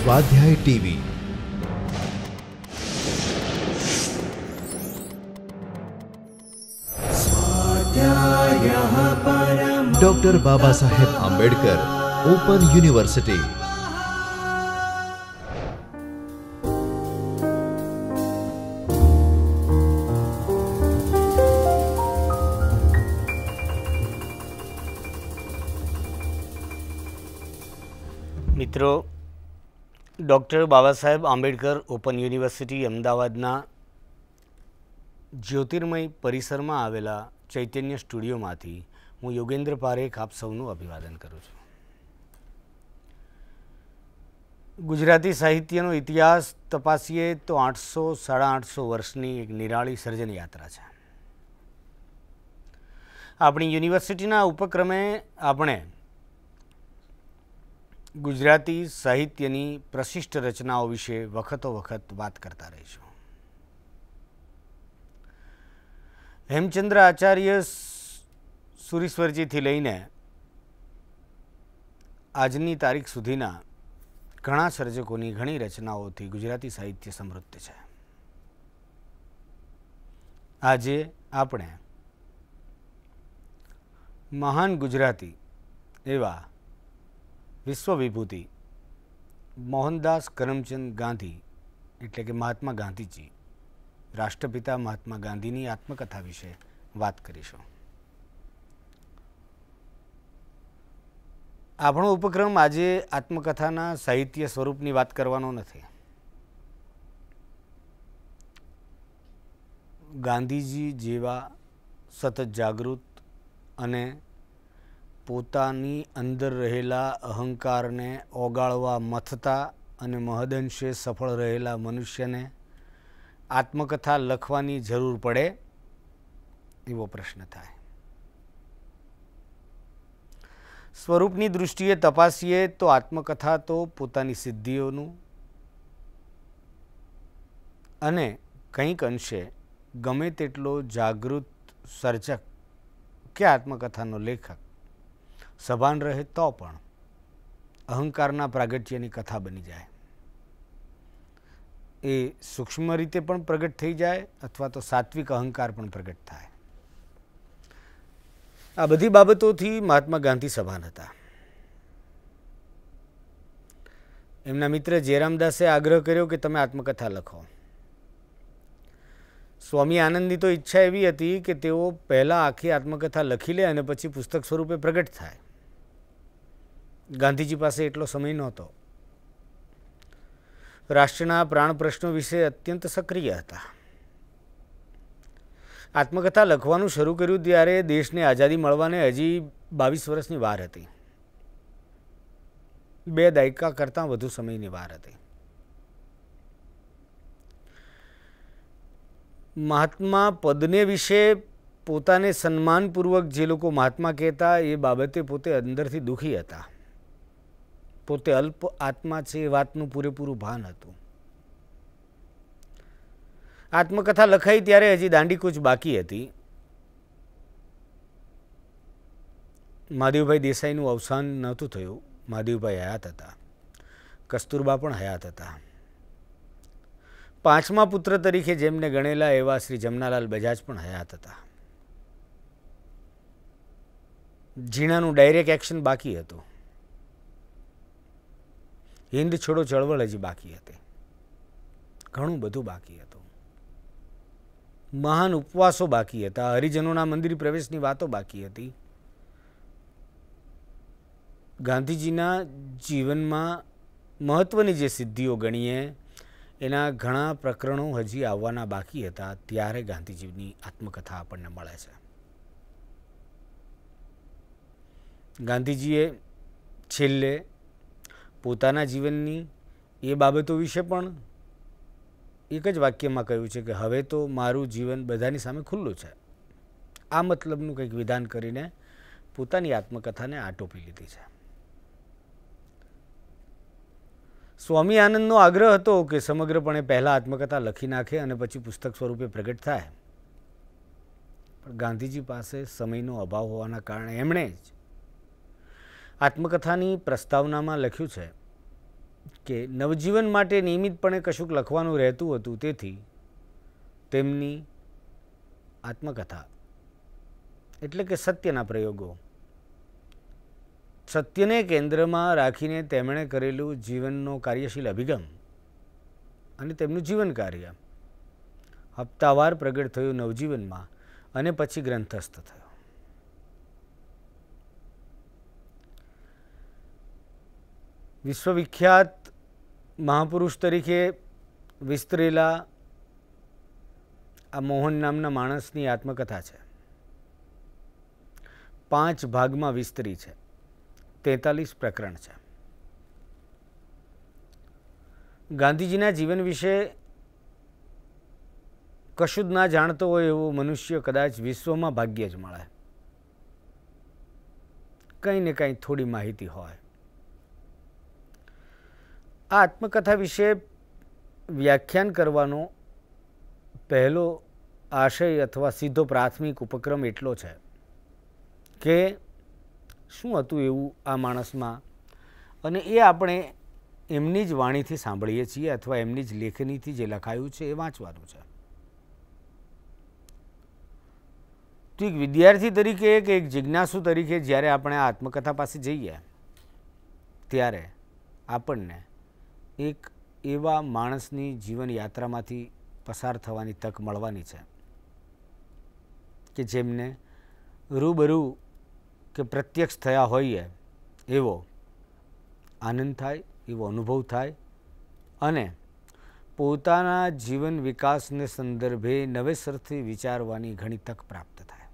स्वाध्याय TV doctor Baba Saheb Ambedkar Open University doctor Baba Saheb Ambedkar open university અમદાવાદના જ્યોતિર્મય પરિસરમાં આવેલા ચૈતન્ય સ્ટુડિયોમાંથી હું યોગેન્દ્ર પારેખ આપ સૌનું અભિવાદન કરું છું ગુજરાતી સાહિત્યનો ઇતિહાસ તપાસીએ તો આઠસો સાડા આઠસો વર્ષની એક નિરાળી સર્જન યાત્રા છે આપણી યુનિવર્સિટીના ઉપક્રમે આપણે ગુજરાતી સાહિત્યની પ્રશિષ્ટ રચનાઓ વિશે વખતો વખત વાત કરતા રહીશું હેમચંદ્ર આચાર્ય સુરીશ્વરજીથી લઈને આજની તારીખ સુધીના ઘણા સર્જકોની ઘણી રચનાઓથી ગુજરાતી સાહિત્ય સમૃદ્ધ છે આજે આપણે મહાન ગુજરાતી એવા વિશ્વ વિભૂતિ મોહનદાસ કરમચંદ ગાંધી એટલે કે મહાત્મા ગાંધીજી રાષ્ટ્રપિતા મહાત્મા ગાંધીની આત્મકથા વિશે વાત કરીશું આપણો ઉપક્રમ આજે આત્મકથાના સાહિત્ય સ્વરૂપની વાત કરવાનો નથી ગાંધીજી જેવા સતત જાગૃત અને પોતાની અંદર રહેલા અહંકારને ઓગાળવા મથતા અને મહદંશે સફળ રહેલા મનુષ્યને આત્મકથા લખવાની જરૂર પડે એવો પ્રશ્ન થાય સ્વરૂપની દૃષ્ટિએ તપાસીએ તો આત્મકથા તો પોતાની સિદ્ધિઓનું અને કંઈક અંશે ગમે તેટલો જાગૃત સર્જક કે આત્મકથાનો લેખક સભાન રહે તો પણ અહંકારના પ્રાગટ્યની કથા બની જાય એ સૂક્ષ્મ રીતે પણ પ્રગટ થઈ જાય અથવા તો સાત્વિક અહંકાર પણ પ્રગટ થાય આ બધી બાબતોથી મહાત્મા ગાંધી સભાન હતા એમના મિત્ર જયરામદાસે આગ્રહ કર્યો કે તમે આત્મકથા લખો સ્વામી આનંદની તો ઈચ્છા એવી હતી કે તેઓ પહેલાં આખી આત્મકથા લખી લે અને પછી પુસ્તક સ્વરૂપે પ્રગટ થાય ગાંધીજી પાસે એટલો સમય નહોતો રાષ્ટ્રના પ્રાણ પ્રશ્નો વિશે અત્યંત સક્રિય હતા આત્મકથા લખવાનું શરૂ કર્યું ત્યારે દેશને આઝાદી મળવાને હજી બાવીસ વર્ષની વાર હતી બે દાયકા કરતાં વધુ સમયની વાર હતી મહાત્મા પદને વિશે પોતાને સન્માનપૂર્વક જે લોકો મહાત્મા કહેતા એ બાબતે પોતે અંદરથી દુઃખી હતા પોતે અલ્પ આત્મા છે એ વાતનું પૂરેપૂરું ભાન હતું આત્મકથા લખાઈ ત્યારે હજી દાંડીકૂચ બાકી હતી મહાદેવભાઈ દેસાઈનું અવસાન નહોતું થયું મહાદેવભાઈ હયાત હતા કસ્તુરબા પણ હયાત હતા પાંચમા પુત્ર તરીકે જેમને ગણેલા એવા શ્રી જમનાલાલ બજાજ પણ હયાત હતા ઝીણાનું ડાયરેક્ટ એક્શન બાકી હતું હિન્દ છોડો ચળવળ હજી બાકી હતી ઘણું બધું બાકી હતું મહાન ઉપવાસો બાકી હતા હરિજનોના મંદિર પ્રવેશની વાતો બાકી હતી ગાંધીજીના જીવનમાં મહત્ત્વની જે સિદ્ધિઓ ગણીએ એના ઘણા પ્રકરણો હજી આવવાના બાકી હતા ત્યારે ગાંધીજીની આત્મકથા આપણને મળે છે ગાંધીજીએ છેલ્લે પોતાના જીવનની એ બાબતો વિશે પણ એક જ વાક્યમાં કહ્યું છે કે હવે તો મારું જીવન બધાની સામે ખુલ્લું છે આ મતલબનું કંઈક વિધાન કરીને પોતાની આત્મકથાને આટોપી લીધી છે સ્વામી આનંદનો આગ્રહ હતો કે સમગ્રપણે પહેલાં આત્મકથા લખી નાખે અને પછી પુસ્તક સ્વરૂપે પ્રગટ થાય પણ ગાંધીજી પાસે સમયનો અભાવ હોવાના કારણે એમણે જ આત્મકથાની પ્રસ્તાવનામાં લખ્યું છે કે નવજીવન માટે નિયમિતપણે કશુંક લખવાનું રહેતું હતું તેથી તેમની આત્મકથા એટલે કે સત્યના પ્રયોગો સત્યને કેન્દ્રમાં રાખીને તેમણે કરેલું જીવનનો કાર્યશીલ અભિગમ અને તેમનું જીવન કાર્ય હપ્તાવાર પ્રગટ થયું નવજીવનમાં અને પછી ગ્રંથસ્થ થયું વિશ્વવિખ્યાત મહાપુરુષ તરીકે વિસ્તરેલા આ મોહન નામના માણસની આત્મકથા છે પાંચ ભાગમાં વિસ્તરી છે તેતાલીસ પ્રકરણ છે ગાંધીજીના જીવન વિશે કશું જ ના જાણતો હોય એવો મનુષ્ય કદાચ વિશ્વમાં ભાગ્યે જ મળે કંઈ ને કંઈ થોડી માહિતી હોય આ આત્મકથા વિશે વ્યાખ્યાન કરવાનો પહેલો આશય અથવા સીધો પ્રાથમિક ઉપક્રમ એટલો છે કે શું હતું એવું આ માણસમાં અને એ આપણે એમની જ વાણીથી સાંભળીએ છીએ અથવા એમની જ લેખનીથી જે લખાયું છે એ વાંચવાનું છે તો એક વિદ્યાર્થી તરીકે કે એક જિજ્ઞાસુ તરીકે જ્યારે આપણે આ આત્મકથા પાસે જઈએ ત્યારે આપણને એક એવા માણસની જીવનયાત્રામાંથી પસાર થવાની તક મળવાની છે કે જેમને રૂબરૂ કે પ્રત્યક્ષ થયા હોઈએ એવો આનંદ થાય એવો અનુભવ થાય અને પોતાના જીવન વિકાસને સંદર્ભે નવેસરથી વિચારવાની ઘણી તક પ્રાપ્ત થાય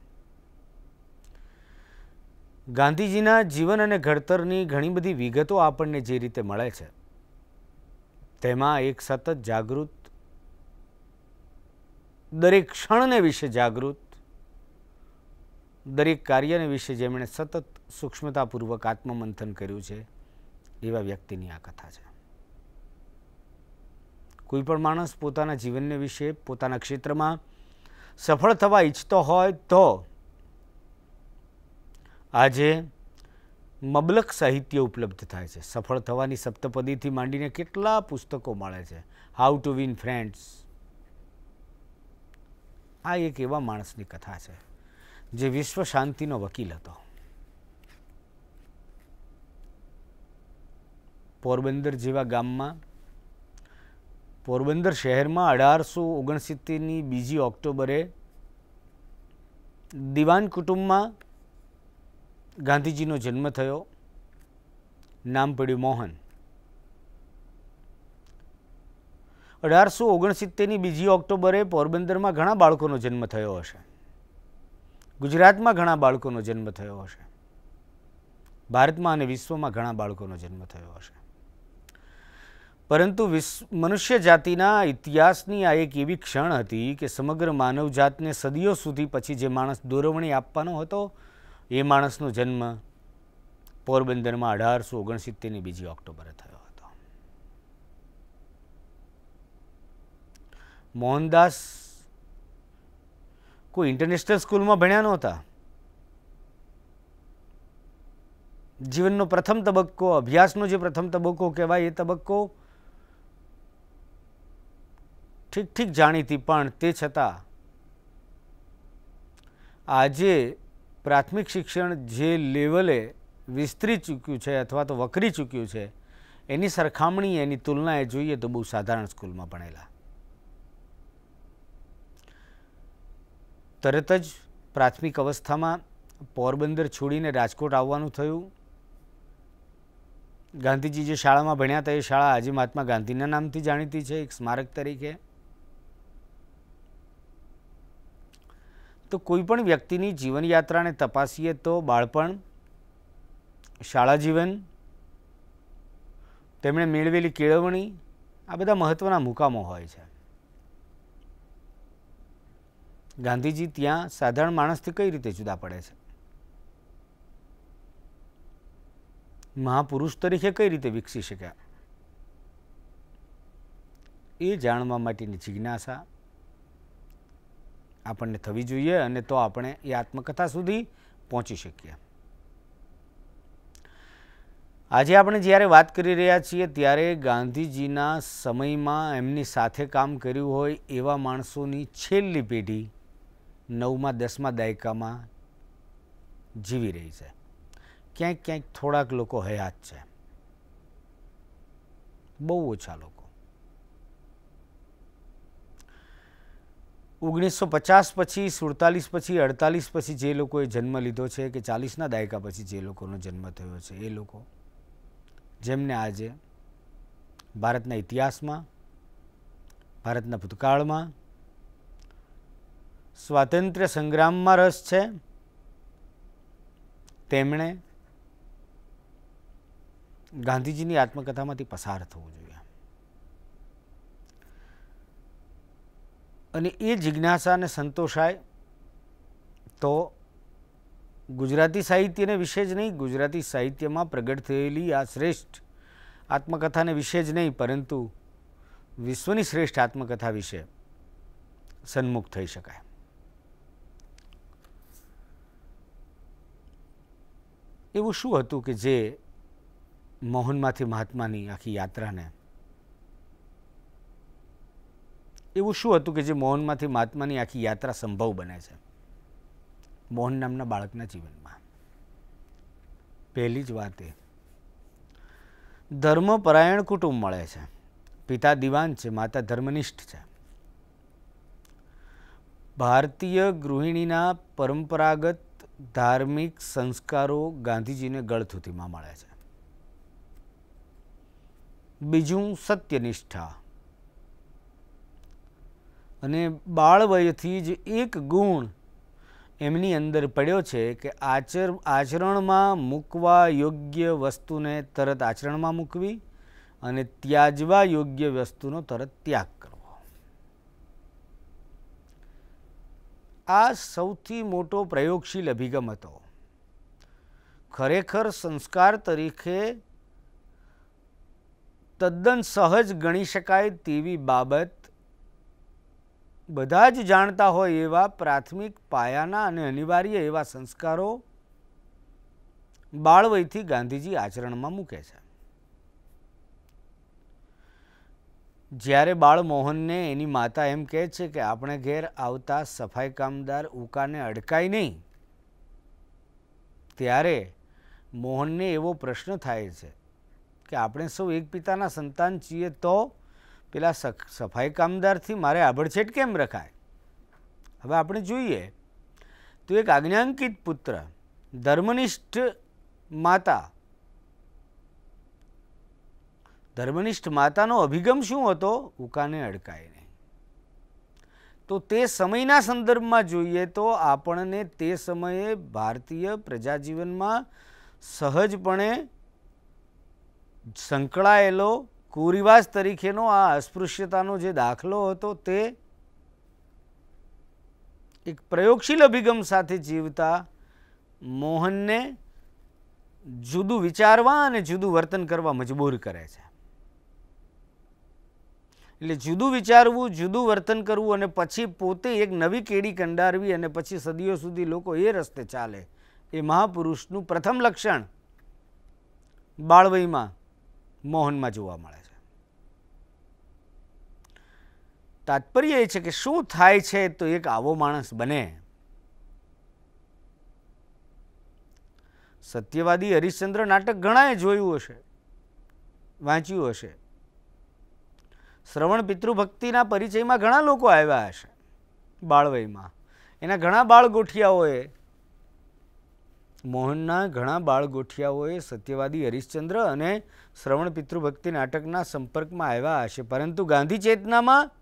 ગાંધીજીના જીવન અને ઘડતરની ઘણી બધી વિગતો આપણને જે રીતે મળે છે તેમાં એક સતત જાગૃત દરેક ક્ષણને વિશે જાગૃત દરેક કાર્યને વિશે જેમણે સતત સૂક્ષ્મતાપૂર્વક આત્મમંથન કર્યું છે એવા વ્યક્તિની આ કથા છે કોઈ પણ માણસ પોતાના જીવનને વિશે પોતાના ક્ષેત્રમાં સફળ થવા ઈચ્છતો હોય તો આજે મબલક સાહિત્ય ઉપલબ્ધ થાય છે સફળ થવાની સપ્તપદીથી માંડીને કેટલા પુસ્તકો મળે છે હાઉ ટુ વિન ફ્રેન્ડ્સ આ એક એવા માણસની કથા છે જે વિશ્વ શાંતિનો વકીલ હતો પોરબંદર જેવા ગામમાં પોરબંદર શહેરમાં અઢારસો ઓગણસિત્તેરની બીજી ઓક્ટોબરે દિવાન કુટુંબમાં ગાંધીજીનો જન્મ થયો નામ પડ્યું મોહન અઢારસો ઓગણસિત્તેરની બીજી ઓક્ટોબરે પોરબંદરમાં ઘણા બાળકોનો જન્મ થયો હશે ગુજરાતમાં ઘણા બાળકોનો જન્મ થયો હશે ભારતમાં અને વિશ્વમાં ઘણા બાળકોનો જન્મ થયો હશે પરંતુ મનુષ્ય જાતિના ઇતિહાસની આ એક એવી ક્ષણ હતી કે સમગ્ર માનવજાતને સદીઓ સુધી પછી જે માણસ દોરવણી આપવાનો હતો એ માણસનો જન્મ પોરબંદરમાં અઢારસો ઓગણસિત્તેરની બીજી ઓક્ટોબરે થયો હતો મોહનદાસ કોઈ ઇન્ટરનેશનલ સ્કૂલમાં ભણ્યા નહોતા જીવનનો પ્રથમ તબક્કો અભ્યાસનો જે પ્રથમ તબક્કો કહેવાય એ તબક્કો ઠીક ઠીક જાણીતી પણ તે છતાં આજે પ્રાથમિક શિક્ષણ જે લેવલે વિસ્તરી ચૂક્યું છે અથવા તો વકરી ચૂક્યું છે એની સરખામણી એની તુલના એ જોઈએ તો બહુ સાધારણ સ્કૂલમાં ભણેલા તરત જ પ્રાથમિક અવસ્થામાં પોરબંદર છોડીને રાજકોટ આવવાનું થયું ગાંધીજી જે શાળામાં ભણ્યા હતા એ શાળા આજે મહાત્મા ગાંધીના નામથી જાણીતી છે એક સ્મારક તરીકે તો કોઈપણ વ્યક્તિની જીવનયાત્રાને તપાસીએ તો બાળપણ શાળા જીવન તેમણે મેળવેલી કેળવણી આ બધા મહત્ત્વના મુકામો હોય છે ગાંધીજી ત્યાં સાધારણ માણસથી કઈ રીતે જુદા પડે છે મહાપુરુષ તરીકે કઈ રીતે વિકસી શક્યા એ જાણવા માટેની જિજ્ઞાસા આપણને થવી જોઈએ અને તો આપણે એ આત્મકથા સુધી પહોંચી શકીએ આજે આપણે જ્યારે વાત કરી રહ્યા છીએ ત્યારે ગાંધીજીના સમયમાં એમની સાથે કામ કર્યું હોય એવા માણસોની છેલ્લી પેઢી નવમા દસમા દાયકામાં જીવી રહી છે ક્યાંક ક્યાંક થોડાક લોકો હયાત છે બહુ ઓછા લોકો ઓગણીસો પચાસ પછી સુડતાલીસ પછી અડતાલીસ પછી જે લોકોએ જન્મ લીધો છે કે ચાલીસના દાયકા પછી જે લોકોનો જન્મ થયો છે એ લોકો જેમને આજે ભારતના ઇતિહાસમાં ભારતના ભૂતકાળમાં સ્વાતંત્ર્ય સંગ્રામમાં રસ છે તેમણે ગાંધીજીની આત્મકથામાંથી પસાર થવું જોઈએ અને એ જિજ્ઞાસાને સંતોષાય તો ગુજરાતી સાહિત્યને વિશે જ નહીં ગુજરાતી સાહિત્યમાં પ્રગટ થયેલી આ શ્રેષ્ઠ આત્મકથાને વિશે જ નહીં પરંતુ વિશ્વની શ્રેષ્ઠ આત્મકથા વિશે સન્મુખ થઈ શકાય એવું શું હતું કે જે મોહનમાંથી મહાત્માની આખી યાત્રાને એવું શું હતું કે જે મોહનમાંથી મહાત્માની આખી યાત્રા સંભવ બને છે મોહન નામના બાળકના જીવનમાં પહેલી જ વાત એ ધર્મપરાયણ કુટુંબ મળે છે પિતા દિવાન છે માતા ધર્મનિષ્ઠ છે ભારતીય ગૃહિણીના પરંપરાગત ધાર્મિક સંસ્કારો ગાંધીજીને ગળથુથીમાં મળે છે બીજું સત્યનિષ્ઠા અને બાળવયથી જ એક ગુણ એમની અંદર પડ્યો છે કે આચર આચરણમાં મૂકવા યોગ્ય વસ્તુને તરત આચરણમાં મૂકવી અને ત્યાજવા યોગ્ય વસ્તુનો તરત ત્યાગ કરવો આ સૌથી મોટો પ્રયોગશીલ અભિગમ હતો ખરેખર સંસ્કાર તરીકે તદ્દન સહજ ગણી શકાય તેવી બાબત બધા જ જાણતા હોય એવા પ્રાથમિક પાયાના અને અનિવાર્ય એવા સંસ્કારો બાળવયથી ગાંધીજી આચરણમાં મૂકે છે જ્યારે બાળમોહનને એની માતા એમ કહે છે કે આપણે ઘેર આવતા સફાઈ કામદાર ઉકાને અડકાય નહીં ત્યારે મોહનને એવો પ્રશ્ન થાય છે કે આપણે સૌ એક પિતાના સંતાન છીએ તો પેલા સફાઈ કામદારથી મારે આભડછેટ કેમ રખાય હવે આપણે જોઈએ તો એક આજ્ઞાંકિત પુત્ર ધર્મનિષ્ઠ માતા ધર્મનિષ્ઠ માતાનો અભિગમ શું હતો ઉકાને અડકાય નહીં તો તે સમયના સંદર્ભમાં જોઈએ તો આપણને તે સમયે ભારતીય પ્રજાજીવનમાં સહજપણે સંકળાયેલો કુરિવાજ તરીકેનો આ અસ્પૃશ્યતાનો જે દાખલો હતો તે એક પ્રયોગશીલ અભિગમ સાથે જીવતા મોહનને જુદું વિચારવા અને જુદું વર્તન કરવા મજબૂર કરે છે એટલે જુદું વિચારવું જુદું વર્તન કરવું અને પછી પોતે એક નવી કેડી કંડારવી અને પછી સદીઓ સુધી લોકો એ રસ્તે ચાલે એ મહાપુરુષનું પ્રથમ લક્ષણ બાળવયમાં મોહનમાં જોવા મળે છે તાત્પર્ય એ છે કે શું થાય છે તો એક આવો માણસ બને સત્યવાદી હરિશ્ચંદ્ર નાટક ઘણાએ જોયું હશે વાંચ્યું હશે શ્રવણ પિતૃભક્તિના પરિચયમાં ઘણા લોકો આવ્યા હશે બાળવયમાં એના ઘણા બાળ ગોઠિયાઓએ મોહનના ઘણા બાળ ગોઠિયાઓએ સત્યવાદી હરિશ્ચંદ્ર અને શ્રવણ પિતૃભક્તિ નાટકના સંપર્કમાં આવ્યા હશે પરંતુ ગાંધી ચેતનામાં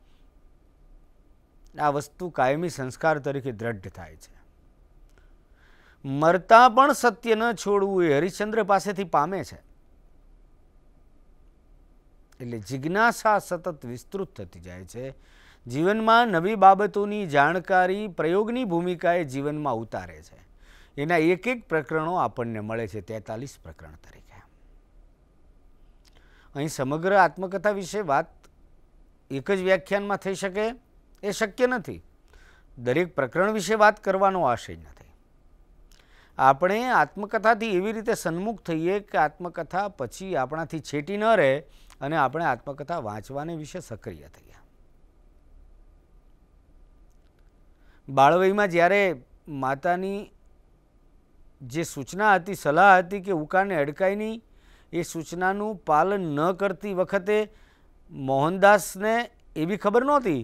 આ વસ્તુ કાયમી સંસ્કાર તરીકે દ્રઢ થાય છે મરતા પણ સત્ય ન છોડવું એ હરિશ્ચંદ્ર પાસેથી પામે છે એટલે જિજ્ઞાસા સતત વિસ્તૃત થતી જાય છે જીવનમાં નવી બાબતોની જાણકારી પ્રયોગની ભૂમિકાએ જીવનમાં ઉતારે છે એના એક એક પ્રકરણો આપણને મળે છે તેતાલીસ પ્રકરણ તરીકે અહીં સમગ્ર આત્મકથા વિશે વાત એક જ વ્યાખ્યાનમાં થઈ શકે એ શક્ય નથી દરેક પ્રકરણ વિશે વાત કરવાનો આશય નથી આપણે આત્મકથાથી એવી રીતે સન્મુખ થઈએ કે આત્મકથા પછી આપણાથી છેટી ન રહે અને આપણે આત્મકથા વાંચવાને વિશે સક્રિય થઈએ બાળવયમાં જ્યારે માતાની જે સૂચના હતી સલાહ હતી કે ઉકાને અડકાય નહીં એ સૂચનાનું પાલન ન કરતી વખતે મોહનદાસને એવી ખબર નહોતી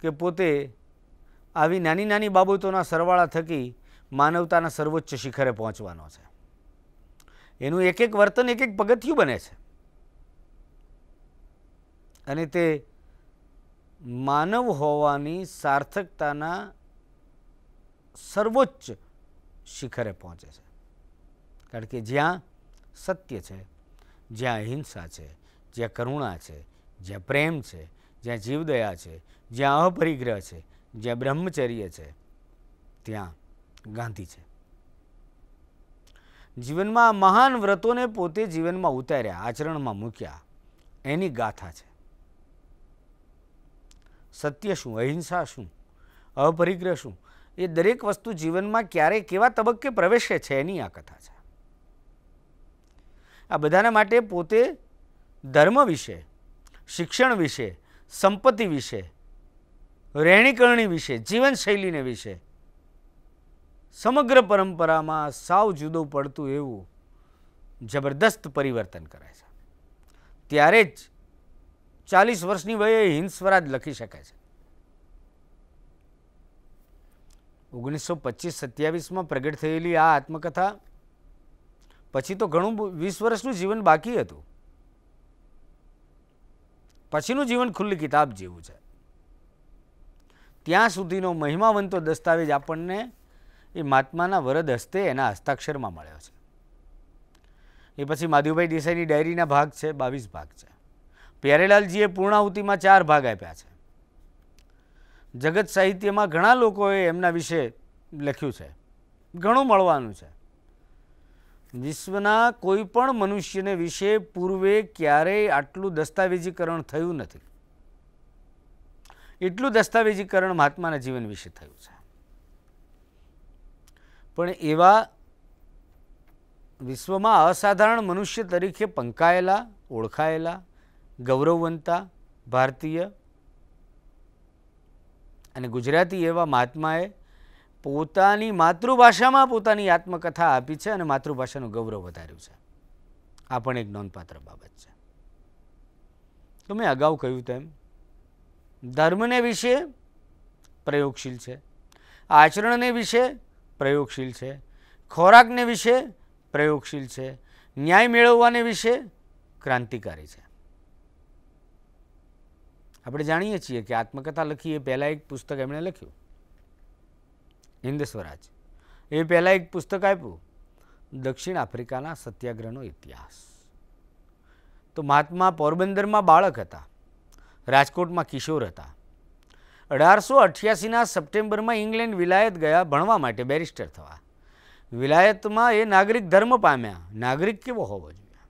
કે પોતે આવી નાની નાની બાબતોના સરવાળા થકી માનવતાના સર્વોચ્ચ શિખરે પહોંચવાનો છે એનું એક એક વર્તન એક એક પગથિયું બને છે અને તે માનવ હોવાની સાર્થકતાના સર્વોચ્ચ શિખરે પહોંચે છે કારણ કે જ્યાં સત્ય છે જ્યાં અહિંસા છે જ્યાં કરુણા છે જ્યાં પ્રેમ છે જ્યાં જીવદયા છે જ્યાં અપરિગ્રહ છે જ્યાં બ્રહ્મચર્ય છે ત્યાં ગાંધી છે જીવનમાં મહાન વ્રતોને પોતે જીવનમાં ઉતાર્યા આચરણમાં મૂક્યા એની ગાથા છે સત્ય શું અહિંસા શું અપરિગ્રહ શું એ દરેક વસ્તુ જીવનમાં ક્યારે કેવા તબક્કે પ્રવેશે છે એની આ કથા છે આ બધાના માટે પોતે ધર્મ વિશે શિક્ષણ વિશે સંપત્તિ વિશે રહેણીકરણી વિશે જીવનશૈલીને વિશે સમગ્ર પરંપરામાં સાવ જુદું પડતું એવું જબરદસ્ત પરિવર્તન કરાય છે ત્યારે જ ચાલીસ વર્ષની વયે હિન્દ લખી શકે છે ઓગણીસો પચીસ સત્યાવીસમાં પ્રગટ થયેલી આ આત્મકથા પછી તો ઘણું વીસ વર્ષનું જીવન બાકી હતું પછીનું જીવન ખુલ્લી કિતાબ જેવું છે ત્યાં સુધીનો મહિમાવંતો દસ્તાવેજ આપણને એ મહાત્માના વરદ હસ્તે એના હસ્તાક્ષરમાં મળ્યો છે એ પછી માધુભાઈ દેસાઈની ડાયરીના ભાગ છે બાવીસ ભાગ છે પ્યારેલાલજીએ પૂર્ણાહુતિમાં ચાર ભાગ આપ્યા છે જગત સાહિત્યમાં ઘણા લોકોએ એમના વિશે લખ્યું છે ઘણું મળવાનું છે વિશ્વના કોઈ પણ મનુષ્યને વિશે પૂર્વે ક્યારેય આટલું દસ્તાવેજીકરણ થયું નથી એટલું દસ્તાવેજીકરણ મહાત્માના જીવન વિશે થયું છે પણ એવા વિશ્વમાં અસાધારણ મનુષ્ય તરીકે પંકાયેલા ઓળખાયેલા ગૌરવવંતા ભારતીય અને ગુજરાતી એવા મહાત્માએ પોતાની માતૃભાષામાં પોતાની આત્મકથા આપી છે અને માતૃભાષાનું ગૌરવ વધાર્યું છે આ પણ એક નોંધપાત્ર બાબત છે તો મેં અગાઉ કહ્યું તેમ ધર્મને વિશે પ્રયોગશીલ છે આચરણને વિશે પ્રયોગશીલ છે ખોરાકને વિશે પ્રયોગશીલ છે ન્યાય મેળવવાને વિશે ક્રાંતિકારી છે આપણે જાણીએ છીએ કે આત્મકથા લખી એ પહેલાં એક પુસ્તક એમણે લખ્યું હિન્દ સ્વરાજ એ પહેલાં એક પુસ્તક આપ્યું દક્ષિણ આફ્રિકાના સત્યાગ્રહનો ઇતિહાસ તો મહાત્મા પોરબંદરમાં બાળક હતા રાજકોટમાં કિશોર હતા અઢારસો અઠ્યાસીના સપ્ટેમ્બરમાં ઇંગ્લેન્ડ વિલાયત ગયા ભણવા માટે બેરિસ્ટર થવા વિલાયતમાં એ નાગરિક ધર્મ પામ્યા નાગરિક કેવો હોવો જોઈએ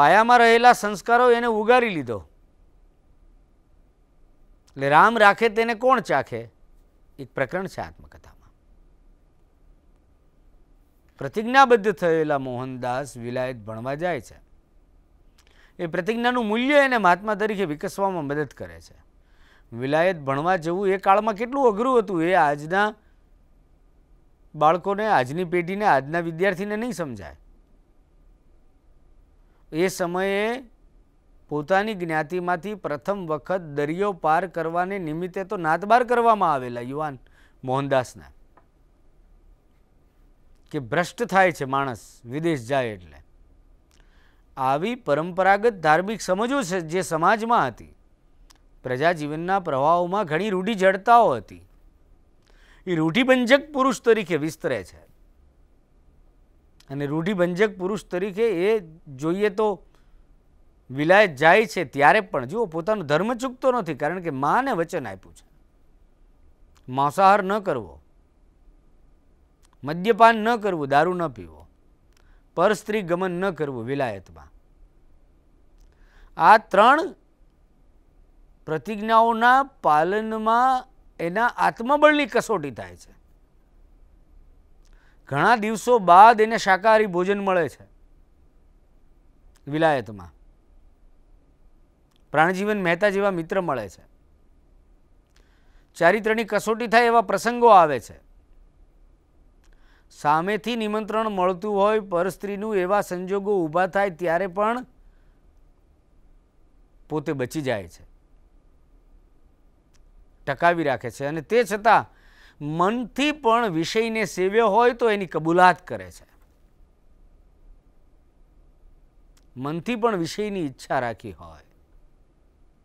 પાયામાં રહેલા સંસ્કારો એને ઉગારી લીધો એટલે રામ રાખે તેને કોણ ચાખે એક પ્રકરણ છે આત્મકથામાં પ્રતિજ્ઞાબદ્ધ થયેલા મોહનદાસ વિલાયત ભણવા જાય છે એ પ્રતિજ્ઞાનું મૂલ્ય એને મહાત્મા તરીકે વિકસવામાં મદદ કરે છે વિલાયત ભણવા જવું એ કાળમાં કેટલું અઘરું હતું એ આજના બાળકોને આજની પેઢીને આજના વિદ્યાર્થીને નહીં સમજાય એ સમયે પોતાની જ્ઞાતિમાંથી પ્રથમ વખત દરિયો પાર કરવાને નિમિત્તે તો નાતબાર કરવામાં આવેલા યુવાન મોહનદાસના કે ભ્રષ્ટ થાય છે માણસ વિદેશ જાય એટલે આવી પરંપરાગત ધાર્મિક સમજો છે જે સમાજમાં હતી પ્રજાજીવનના પ્રવાહોમાં ઘણી રૂઢિ જડતાઓ હતી એ રૂઢિભંજક પુરુષ તરીકે વિસ્તરે છે અને રૂઢિભંજક પુરુષ તરીકે એ જોઈએ તો વિલાયત જાય છે ત્યારે પણ જુઓ પોતાનો ધર્મ ચૂકતો નથી કારણ કે માને વચન આપ્યું છે માંસાહાર ન કરવો મદ્યપાન ન કરવું દારૂ ન પીવો પરસ્ત્રી ગમન ન કરવું વિલાયતમાં આ ત્રણ પ્રતિજ્ઞાઓના પાલનમાં એના આત્મબળની કસોટી થાય છે ઘણા દિવસો બાદ એને શાકાહારી ભોજન મળે છે વિલાયતમાં પ્રાણજીવન મહેતા જેવા મિત્ર મળે છે ચારિત્રની કસોટી થાય એવા પ્રસંગો આવે છે સામેથી નિમંત્રણ મળતું હોય પરસ્ત્રીનું એવા સંજોગો ઊભા થાય ત્યારે પણ પોતે બચી જાય છે ટકાવી રાખે છે અને તે છતાં મનથી પણ વિષયને સેવ્યો હોય તો એની કબૂલાત કરે છે મનથી પણ વિષયની ઈચ્છા રાખી હોય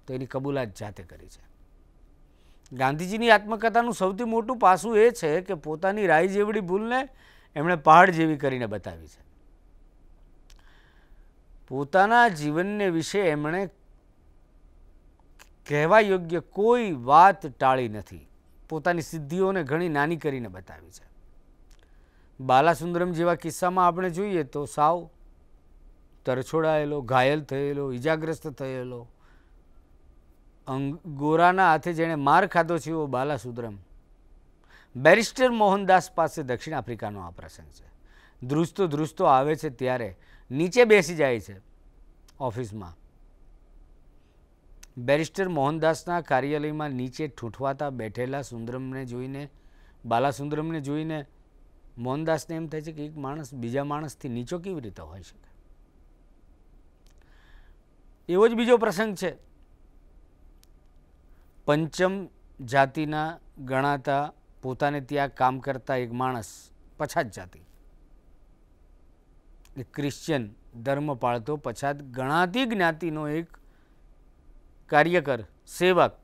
તો એની કબૂલાત જાતે કરી છે ગાંધીજીની આત્મકથાનું સૌથી મોટું પાસું એ છે કે પોતાની રાય જેવડી ભૂલને એમણે પહાડ જેવી કરીને બતાવી છે પોતાના જીવનને વિશે એમણે કહેવા યોગ્ય કોઈ વાત ટાળી નથી પોતાની સિદ્ધિઓને ઘણી નાની કરીને બતાવી છે બાલાસુંદરમ જેવા કિસ્સામાં આપણે જોઈએ તો સાવ તરછોડાયેલો ઘાયલ થયેલો ઈજાગ્રસ્ત થયેલો ગોરાના હાથે જેણે માર ખાધો છે એવો બાલાસુદ્રમ બેરિસ્ટર મોહનદાસ પાસે દક્ષિણ આફ્રિકાનો આ પ્રસંગ છે ધ્રુસ્તો ધ્રુસ્તો આવે છે ત્યારે નીચે બેસી જાય છે ઓફિસમાં બેરિસ્ટર મોહનદાસના કાર્યાલયમાં નીચે ઠૂંઠવાતા બેઠેલા સુંદરમને જોઈને બાલાસુંદરમને જોઈને મોહનદાસને એમ થાય છે કે એક માણસ બીજા માણસથી નીચો કેવી રીતે હોઈ શકે એવો જ બીજો પ્રસંગ છે પંચમ જાતિના ગણાતા પોતાને ત્યાં કામ કરતા એક માણસ પછાત જાતિ એ ક્રિશ્ચિયન ધર્મ પાળતો પછાત ગણાતી જ્ઞાતિનો એક કાર્યકર સેવક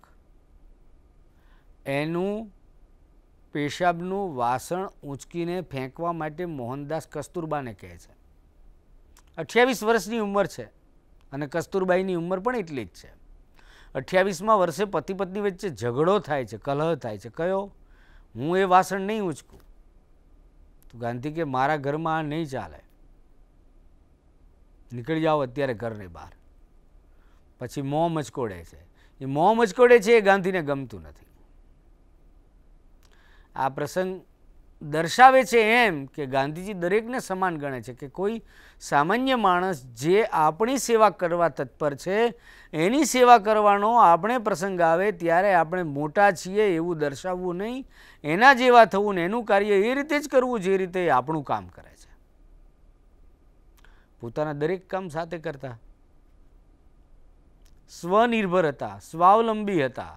એનું પેશાબનું વાસણ ઊંચકીને ફેંકવા માટે મોહનદાસ કસ્તુરબાને કહે છે અઠ્યાવીસ વર્ષની ઉંમર છે અને કસ્તુરબાઈની ઉંમર પણ એટલી જ છે અઠ્યાવીસમાં વર્ષે પતિ પત્ની વચ્ચે ઝઘડો થાય છે કલહ થાય છે કયો હું એ વાસણ નહીં ઉચકું તો ગાંધી કે મારા ઘરમાં આ નહીં ચાલે નીકળી જાઓ અત્યારે ઘરની બહાર પછી મોં મચકોડે છે એ મોં મચકોડે છે એ ગાંધીને ગમતું નથી આ પ્રસંગ દર્શાવે છે એમ કે ગાંધીજી દરેકને સમાન ગણે છે કે કોઈ સામાન્ય માણસ જે આપણી સેવા કરવા તત્પર છે એની સેવા કરવાનો આપણે પ્રસંગ આવે ત્યારે આપણે મોટા છીએ એવું દર્શાવવું નહીં એના જેવા થવું ને એનું કાર્ય એ રીતે જ કરવું જે રીતે આપણું કામ કરે છે પોતાના દરેક કામ સાથે કરતા સ્વનિર્ભર હતા સ્વાવલંબી હતા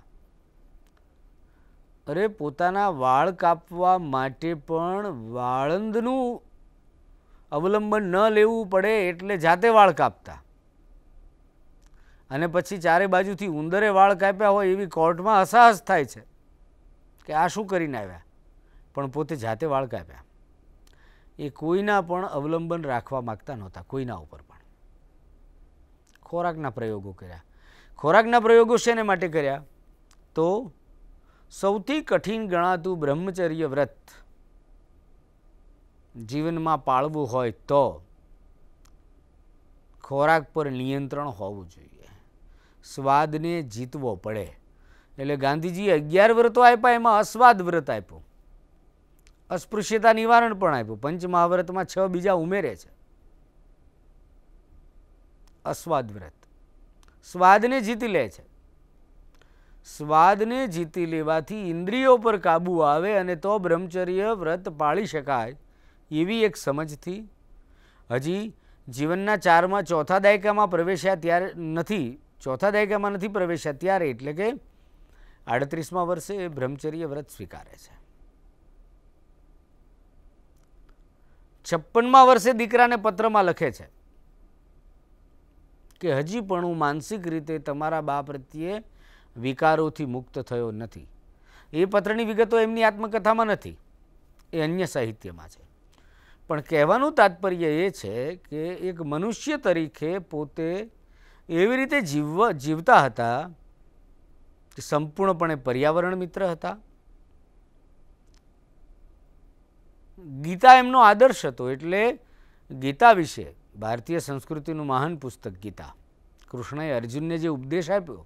અરે પોતાના વાળ કાપવા માટે પણ વાળંદનું અવલંબન ન લેવું પડે એટલે જાતે વાળ કાપતા અને પછી ચારે બાજુથી ઉંદરે વાળ કાપ્યા હોય એવી કોર્ટમાં અસાહસ થાય છે કે આ શું કરીને આવ્યા પણ પોતે જાતે વાળ કાપ્યા એ કોઈના પણ અવલંબન રાખવા માગતા નહોતા કોઈના ઉપર પણ ખોરાકના પ્રયોગો કર્યા ખોરાકના પ્રયોગો શેને માટે કર્યા તો સૌથી કઠિન ગણાતું બ્રહ્મચર્ય વ્રત જીવનમાં પાળવું હોય તો ખોરાક પર નિયંત્રણ હોવું જોઈએ સ્વાદને જીતવો પડે એટલે ગાંધીજીએ અગિયાર વ્રતો આપ્યા એમાં અસ્વાદ વ્રત આપ્યું અસ્પૃશ્યતા નિવારણ પણ આપ્યું પંચમહાવ્રતમાં છ બીજા ઉમેરે છે અસ્વાદ વ્રત સ્વાદને જીતી લે છે સ્વાદને જીતી લેવાથી ઇન્દ્રિયો પર કાબૂ આવે અને તો બ્રહ્મચર્ય વ્રત પાળી શકાય એવી એક સમજથી હજી જીવનના ચારમાં ચોથા દાયકામાં પ્રવેશ્યા ત્યારે નથી ચોથા દાયકામાં નથી પ્રવેશ્યા ત્યારે એટલે કે આડત્રીસમાં વર્ષે એ બ્રહ્મચર્ય વ્રત સ્વીકારે છે છપ્પનમાં વર્ષે દીકરાને પત્રમાં લખે છે કે હજી પણ હું માનસિક રીતે તમારા બા પ્રત્યે વિકારોથી મુક્ત થયો નથી એ પત્રની વિગતો એમની આત્મકથામાં નથી એ અન્ય સાહિત્યમાં છે પણ કહેવાનું તાત્પર્ય એ છે કે એક મનુષ્ય તરીકે પોતે એવી રીતે જીવ જીવતા હતા કે સંપૂર્ણપણે પર્યાવરણ મિત્ર હતા ગીતા એમનો આદર્શ હતો એટલે ગીતા વિશે ભારતીય સંસ્કૃતિનું મહાન પુસ્તક ગીતા કૃષ્ણએ અર્જુનને જે ઉપદેશ આપ્યો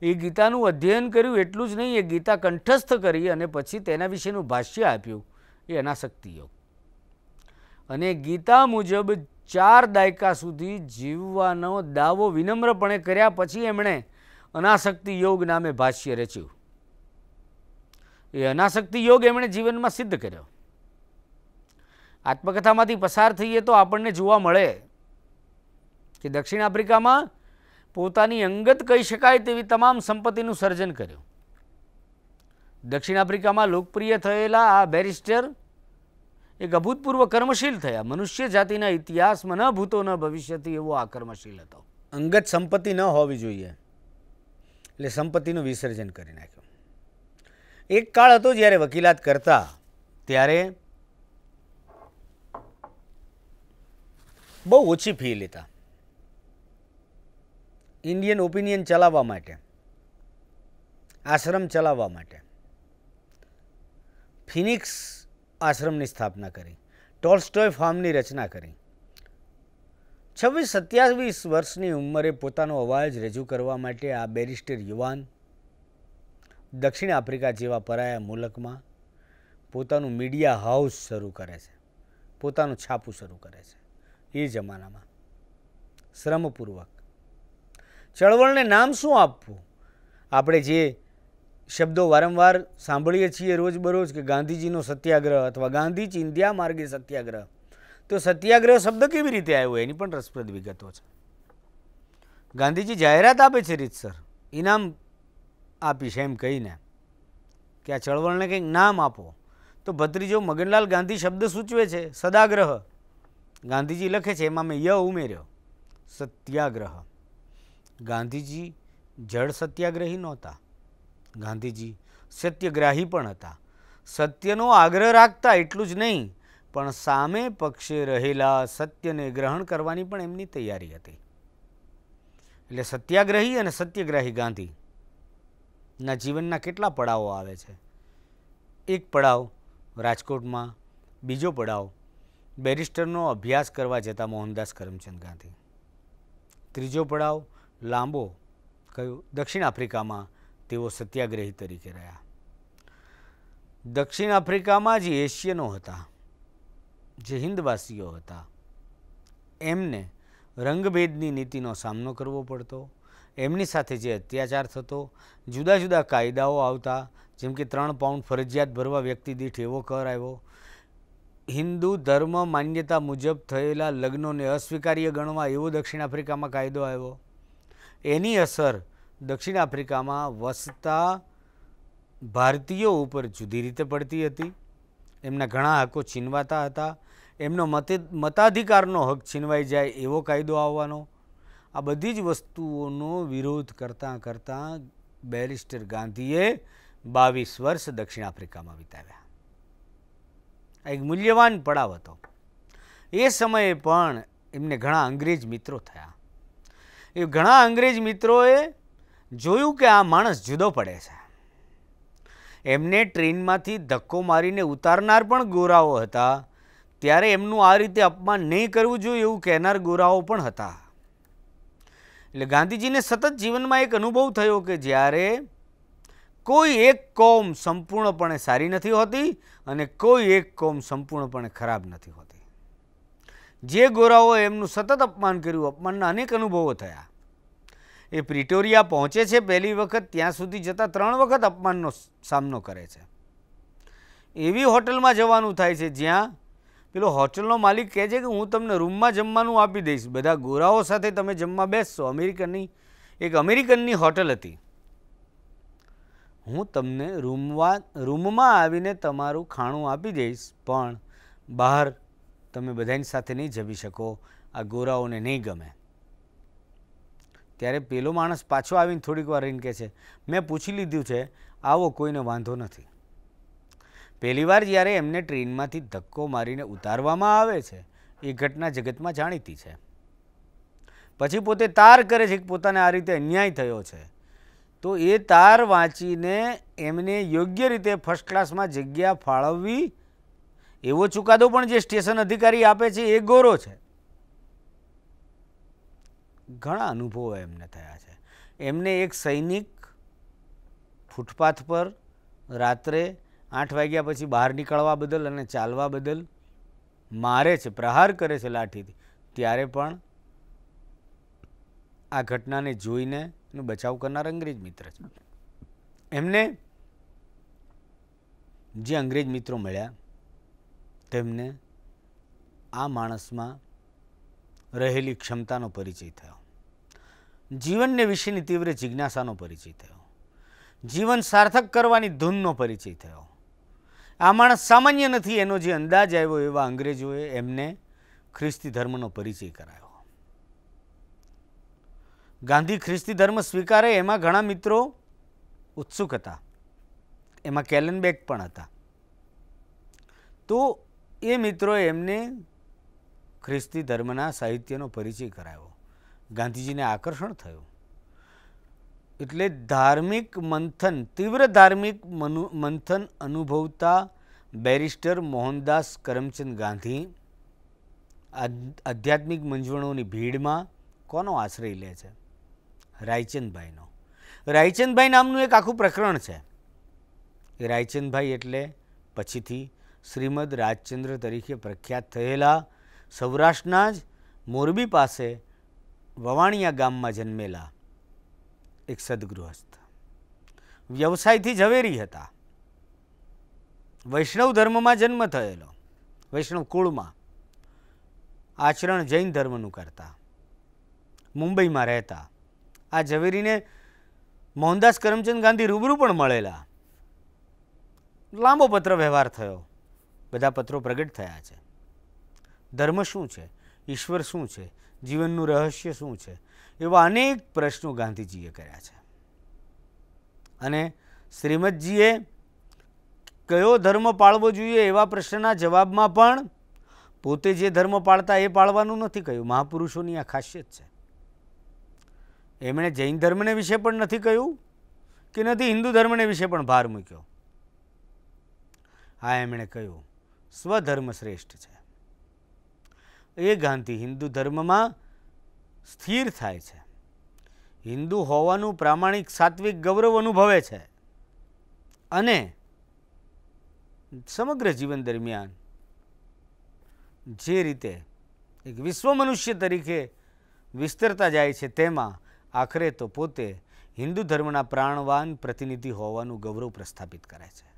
એ ગીતાનું અધ્યયન કર્યું એટલું જ નહીં એ ગીતા કંઠસ્થ કરી અને પછી તેના વિશેનું ભાષ્ય આપ્યું એ અનાશક્તિ યોગ અને ગીતા મુજબ ચાર દાયકા સુધી જીવવાનો દાવો વિનમ્રપણે કર્યા પછી એમણે અનાશક્તિ યોગ નામે ભાષ્ય રચ્યું એ અનાશક્તિ યોગ એમણે જીવનમાં સિદ્ધ કર્યો આત્મકથામાંથી પસાર થઈએ તો આપણને જોવા મળે કે દક્ષિણ આફ્રિકામાં પોતાની અંગત કહી શકાય તેવી તમામ સંપત્તિનું સર્જન કર્યું દક્ષિણ આફ્રિકામાં લોકપ્રિય થયેલા આ બેરિસ્ટર એક અભૂતપૂર્વ કર્મશીલ થયા મનુષ્ય જાતિના ઇતિહાસમાં ન ભૂતો ન ભવિષ્યથી એવો આ કર્મશીલ હતો અંગત સંપત્તિ ન હોવી જોઈએ એટલે સંપત્તિનું વિસર્જન કરી નાખ્યું એક કાળ હતો જ્યારે વકીલાત કરતા ત્યારે બહુ ઓછી ફી લેતા ઇન્ડિયન ઓપિનિયન ચલાવવા માટે આશ્રમ ચલાવવા માટે ફિનિક્સ આશ્રમની સ્થાપના કરી ટોલ્સ્ટોય ફાર્મની રચના કરી છવ્વીસ સત્યાવીસ વર્ષની ઉંમરે પોતાનો અવાજ રજૂ કરવા માટે આ બેરિસ્ટર યુવાન દક્ષિણ આફ્રિકા જેવા પરાયા મુલકમાં પોતાનું મીડિયા હાઉસ શરૂ કરે છે પોતાનું છાપું શરૂ કરે છે એ જમાનામાં શ્રમપૂર્વક ચળવળને નામ શું આપવું આપણે જે શબ્દો વારંવાર સાંભળીએ છીએ રોજબરોજ કે ગાંધીજીનો સત્યાગ્રહ અથવા ગાંધી ચિંધ્યા માર્ગે સત્યાગ્રહ તો સત્યાગ્રહ શબ્દ કેવી રીતે આવ્યો એની પણ રસપ્રદ વિગતો છે ગાંધીજી જાહેરાત આપે છે રીતસર ઇનામ આપીશ એમ કહીને કે આ ચળવળને કંઈક નામ આપો તો ભત્રીજો મગનલાલ ગાંધી શબ્દ સૂચવે છે સદાગ્રહ ગાંધીજી લખે છે એમાં મેં ય ઉમેર્યો સત્યાગ્રહ ગાંધીજી જળ સત્યાગ્રહી નહોતા ગાંધીજી સત્યગ્રાહી પણ હતા સત્યનો આગ્રહ રાખતા એટલું જ નહીં પણ સામે પક્ષે રહેલા સત્યને ગ્રહણ કરવાની પણ એમની તૈયારી હતી એટલે સત્યાગ્રહી અને સત્યગ્રાહી ગાંધીના જીવનના કેટલા પડાવો આવે છે એક પડાવ રાજકોટમાં બીજો પડાવ બેરિસ્ટરનો અભ્યાસ કરવા જતા મોહનદાસ કરમચંદ ગાંધી ત્રીજો પડાવ લાંબો કહ્યું દક્ષિણ આફ્રિકામાં તેઓ સત્યાગ્રહી તરીકે રહ્યા દક્ષિણ આફ્રિકામાં જે એશિયનો હતા જે હિન્દવાસીઓ હતા એમને રંગભેદની નીતિનો સામનો કરવો પડતો એમની સાથે જે અત્યાચાર થતો જુદા જુદા કાયદાઓ આવતા જેમ કે ત્રણ પાઉન્ડ ફરજિયાત ભરવા વ્યક્તિ દીઠ એવો કર આવ્યો હિન્દુ ધર્મ માન્યતા મુજબ થયેલા લગ્નોને અસ્વીકાર્ય ગણવા એવો દક્ષિણ આફ્રિકામાં કાયદો આવ્યો એની અસર દક્ષિણ આફ્રિકામાં વસતા ભારતીયો ઉપર જુદી રીતે પડતી હતી એમના ઘણા હકો છીનવાતા હતા એમનો મતે મતાધિકારનો હક છીનવાઈ જાય એવો કાયદો આવવાનો આ બધી જ વસ્તુઓનો વિરોધ કરતાં કરતાં બેરિસ્ટર ગાંધીએ બાવીસ વર્ષ દક્ષિણ આફ્રિકામાં વિતાવ્યા આ એક મૂલ્યવાન પડાવ હતો એ સમયે પણ એમને ઘણા અંગ્રેજ મિત્રો થયા એ ઘણા અંગ્રેજ મિત્રોએ જોયું કે આ માણસ જુદો પડે છે એમને ટ્રેનમાંથી ધક્કો મારીને ઉતારનાર પણ ગોરાઓ હતા ત્યારે એમનું આ રીતે અપમાન નહીં કરવું જોઈએ એવું કહેનાર ગોરાઓ પણ હતા એટલે ગાંધીજીને સતત જીવનમાં એક અનુભવ થયો કે જ્યારે કોઈ એક કોમ સંપૂર્ણપણે સારી નથી હોતી અને કોઈ એક કોમ સંપૂર્ણપણે ખરાબ નથી હોતી જે ગોરાઓએ એમનું સતત અપમાન કર્યું અપમાનના અનેક અનુભવો થયા એ પ્રિટોરિયા પહોંચે છે પહેલી વખત ત્યાં સુધી જતાં ત્રણ વખત અપમાનનો સામનો કરે છે એવી હોટલમાં જવાનું થાય છે જ્યાં પેલો હોટલનો માલિક કહે છે કે હું તમને રૂમમાં જમવાનું આપી દઈશ બધા ગોરાઓ સાથે તમે જમવા બેસશો અમેરિકનની એક અમેરિકનની હોટલ હતી હું તમને રૂમમાં રૂમમાં આવીને તમારું ખાણું આપી દઈશ પણ બહાર તમે બધાની સાથે નહીં જમી શકો આ ગોરાઓને નહીં ગમે ત્યારે પેલો માણસ પાછો આવીને થોડીક વાર રહીને કહે છે મેં પૂછી લીધું છે આવો કોઈને વાંધો નથી પહેલી વાર જ્યારે એમને ટ્રેનમાંથી ધક્કો મારીને ઉતારવામાં આવે છે એ ઘટના જગતમાં જાણીતી છે પછી પોતે તાર કરે છે કે પોતાને આ રીતે અન્યાય થયો છે તો એ તાર વાંચીને એમને યોગ્ય રીતે ફર્સ્ટ ક્લાસમાં જગ્યા ફાળવવી એવો ચુકાદો પણ જે સ્ટેશન અધિકારી આપે છે એ ગોરો છે ઘણા અનુભવો એમને થયા છે એમને એક સૈનિક ફૂટપાથ પર રાત્રે આઠ વાગ્યા પછી બહાર નીકળવા બદલ અને ચાલવા બદલ મારે છે પ્રહાર કરે છે લાઠીથી ત્યારે પણ આ ઘટનાને જોઈને બચાવ કરનાર અંગ્રેજ મિત્ર છે એમને જે અંગ્રેજ મિત્રો મળ્યા એમને આ માણસમાં રહેલી ક્ષમતાનો પરિચય થયો જીવનને વિશેની તીવ્ર જિજ્ઞાસાનો પરિચય થયો જીવન સાર્થક કરવાની ધૂનનો પરિચય થયો આ માણસ સામાન્ય નથી એનો જે અંદાજ આવ્યો એવા અંગ્રેજોએ એમને ખ્રિસ્તી ધર્મનો પરિચય કરાયો ગાંધી ખ્રિસ્તી ધર્મ સ્વીકારે એમાં ઘણા મિત્રો ઉત્સુક હતા એમાં કેલનબેગ પણ હતા તો એ મિત્રોએ એમને ખ્રિસ્તી ધર્મના સાહિત્યનો પરિચય કરાવ્યો ગાંધીજીને આકર્ષણ થયું એટલે ધાર્મિક મંથન તીવ્ર ધાર્મિક મંથન અનુભવતા બેરિસ્ટર મોહનદાસ કરમચંદ ગાંધી આધ્યાત્મિક મૂંઝવણોની ભીડમાં કોનો આશ્રય લે છે રાયચંદભાઈનો રાયચંદભાઈ નામનું એક આખું પ્રકરણ છે રાયચંદભાઈ એટલે પછીથી શ્રીમદ રાજચંદ્ર તરીકે પ્રખ્યાત થયેલા સૌરાષ્ટ્રના જ મોરબી પાસે વવાણિયા ગામમાં જન્મેલા એક સદગૃહસ્થ વ્યવસાયથી ઝવેરી હતા વૈષ્ણવ ધર્મમાં જન્મ થયેલો વૈષ્ણવ કુળમાં આચરણ જૈન ધર્મનું કરતા મુંબઈમાં રહેતા આ ઝવેરીને મોહનદાસ કરમચંદ ગાંધી રૂબરૂ પણ મળેલા લાંબો પત્ર વ્યવહાર થયો બધા પત્રો પ્રગટ થયા છે ધર્મ શું છે ઈશ્વર શું છે જીવનનું રહસ્ય શું છે એવા અનેક પ્રશ્નો ગાંધીજીએ કર્યા છે અને શ્રીમદજીએ કયો ધર્મ પાળવો જોઈએ એવા પ્રશ્નના જવાબમાં પણ પોતે જે ધર્મ પાળતા એ પાળવાનું નથી કહ્યું મહાપુરુષોની આ ખાસિયત છે એમણે જૈન ધર્મને વિશે પણ નથી કહ્યું કે નથી હિન્દુ ધર્મને વિશે પણ ભાર મૂક્યો આ એમણે કહ્યું સ્વધર્મ શ્રેષ્ઠ છે એ ગાંધી હિન્દુ ધર્મમાં સ્થિર થાય છે હિન્દુ હોવાનું પ્રામાણિક સાત્વિક ગૌરવ અનુભવે છે અને સમગ્ર જીવન દરમિયાન જે રીતે એક વિશ્વ મનુષ્ય તરીકે વિસ્તરતા જાય છે તેમાં આખરે તો પોતે હિન્દુ ધર્મના પ્રાણવાન પ્રતિનિધિ હોવાનું ગૌરવ પ્રસ્થાપિત કરે છે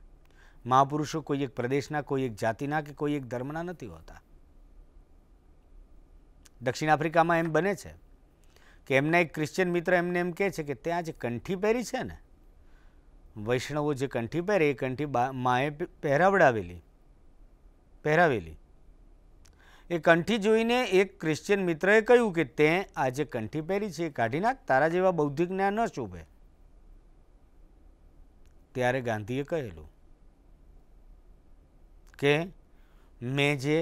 મહાપુરુષો કોઈ એક પ્રદેશના કોઈ એક જાતિના કે કોઈ એક ધર્મના નથી હોતા દક્ષિણ આફ્રિકામાં એમ બને છે કે એમના એક ક્રિશ્ચિયન મિત્ર એમને એમ કહે છે કે ત્યાં જે કંઠી પહેરી છે ને વૈષ્ણવો જે કંઠી પહેરે એ કંઠી માએ પહેરાવડાવેલી પહેરાવેલી એ કંઠી જોઈને એક ક્રિશ્ચિયન મિત્રએ કહ્યું કે તે આ જે કંઠી પહેરી છે એ કાઢી નાખ તારા જેવા બૌદ્ધિક જ્ઞાન ન શોભે ત્યારે ગાંધીએ કહેલું કે મેં જે